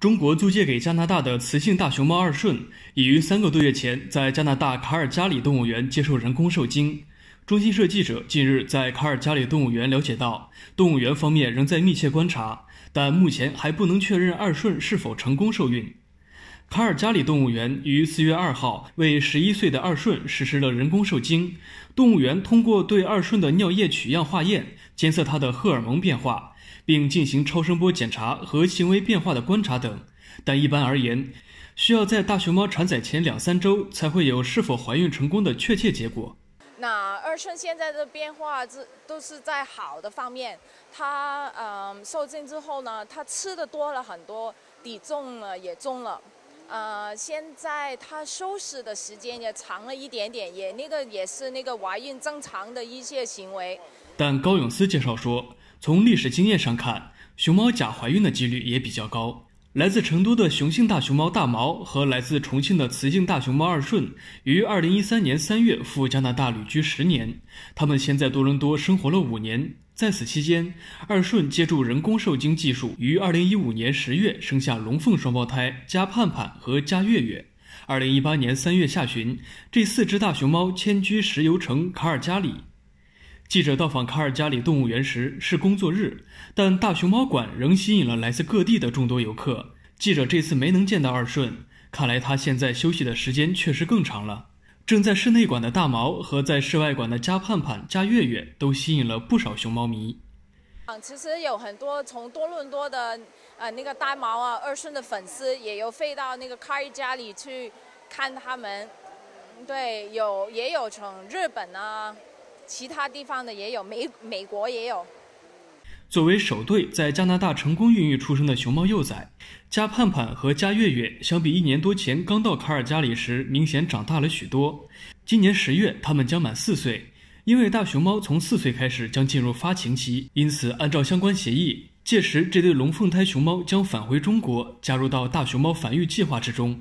中国租借给加拿大的雌性大熊猫二顺，已于三个多月前在加拿大卡尔加里动物园接受人工受精。中新社记者近日在卡尔加里动物园了解到，动物园方面仍在密切观察，但目前还不能确认二顺是否成功受孕。卡尔加里动物园于四月二号为十一岁的二顺实施了人工受精。动物园通过对二顺的尿液取样化验，监测它的荷尔蒙变化，并进行超声波检查和行为变化的观察等。但一般而言，需要在大熊猫产崽前两三周才会有是否怀孕成功的确切结果。那二顺现在的变化，这都是在好的方面。它嗯，受精之后呢，它吃的多了很多，体重呢也重了。呃，现在他收拾的时间也长了一点点，也那个也是那个怀孕正常的一些行为。但高永思介绍说，从历史经验上看，熊猫假怀孕的几率也比较高。来自成都的雄性大熊猫大毛和来自重庆的雌性大熊猫二顺，于二零一三年三月赴加拿大旅居十年。他们先在多伦多生活了五年，在此期间，二顺借助人工受精技术，于二零一五年十月生下龙凤双胞胎加盼盼和加月月。二零一八年三月下旬，这四只大熊猫迁居石油城卡尔加里。记者到访卡尔加里动物园时是工作日，但大熊猫馆仍吸引了来自各地的众多游客。记者这次没能见到二顺，看来他现在休息的时间确实更长了。正在室内馆的大毛和在室外馆的加盼盼、加月月都吸引了不少熊猫迷。嗯，其实有很多从多伦多的，呃，那个大毛啊、二顺的粉丝也有飞到那个卡尔加里去看他们。对，有也有从日本啊。其他地方的也有，美美国也有。作为首对在加拿大成功孕育出生的熊猫幼崽，加盼盼和加月月相比，一年多前刚到卡尔加里时，明显长大了许多。今年十月，它们将满四岁。因为大熊猫从四岁开始将进入发情期，因此按照相关协议，届时这对龙凤胎熊猫将返回中国，加入到大熊猫繁育计划之中。